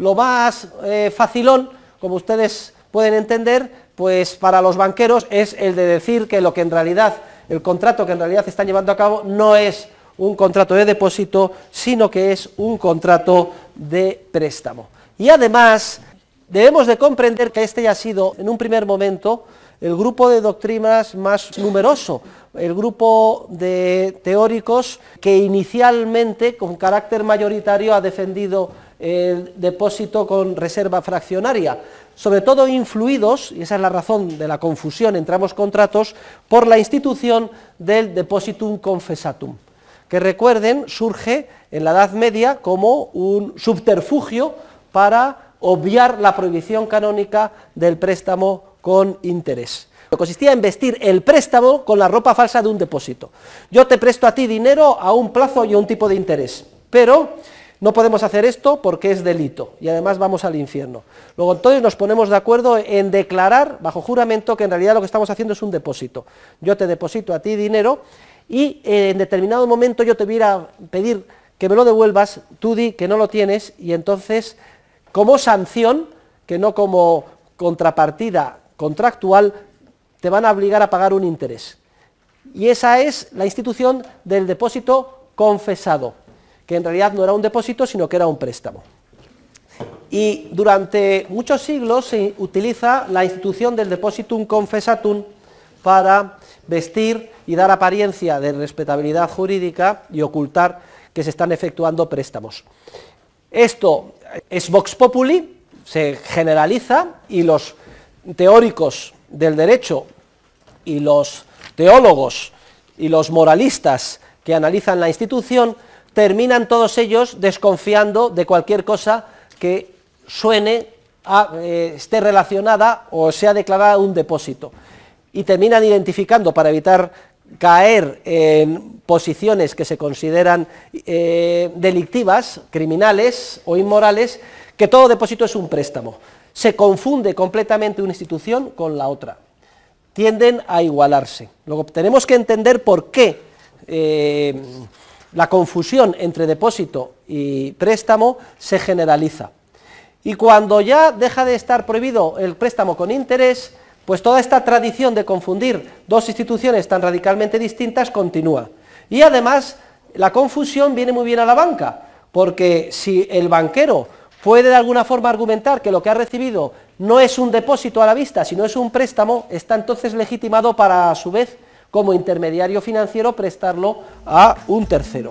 Lo más eh, facilón, como ustedes pueden entender, pues para los banqueros es el de decir que lo que en realidad, el contrato que en realidad están llevando a cabo no es un contrato de depósito, sino que es un contrato de préstamo. Y además, debemos de comprender que este ya ha sido, en un primer momento, el grupo de doctrinas más numeroso, el grupo de teóricos que inicialmente, con carácter mayoritario, ha defendido ...el depósito con reserva fraccionaria, sobre todo influidos, y esa es la razón de la confusión entre ambos contratos, por la institución del depositum Confesatum... que recuerden surge en la Edad Media como un subterfugio para obviar la prohibición canónica del préstamo con interés. consistía en vestir el préstamo con la ropa falsa de un depósito. Yo te presto a ti dinero a un plazo y a un tipo de interés, pero no podemos hacer esto porque es delito y además vamos al infierno. Luego entonces nos ponemos de acuerdo en declarar bajo juramento que en realidad lo que estamos haciendo es un depósito. Yo te deposito a ti dinero y eh, en determinado momento yo te voy a pedir que me lo devuelvas, tú di que no lo tienes y entonces como sanción, que no como contrapartida contractual, te van a obligar a pagar un interés. Y esa es la institución del depósito confesado que en realidad no era un depósito, sino que era un préstamo. Y durante muchos siglos se utiliza la institución del depositum Confesatum... para vestir y dar apariencia de respetabilidad jurídica y ocultar que se están efectuando préstamos. Esto es vox populi, se generaliza y los teóricos del derecho y los teólogos y los moralistas que analizan la institución terminan todos ellos desconfiando de cualquier cosa que suene, a, eh, esté relacionada o sea declarada un depósito. Y terminan identificando para evitar caer en posiciones que se consideran eh, delictivas, criminales o inmorales, que todo depósito es un préstamo. Se confunde completamente una institución con la otra. Tienden a igualarse. Luego tenemos que entender por qué. Eh, la confusión entre depósito y préstamo se generaliza. Y cuando ya deja de estar prohibido el préstamo con interés, pues toda esta tradición de confundir dos instituciones tan radicalmente distintas continúa. Y además, la confusión viene muy bien a la banca, porque si el banquero puede de alguna forma argumentar que lo que ha recibido no es un depósito a la vista, sino es un préstamo, está entonces legitimado para a su vez como intermediario financiero prestarlo a un tercero.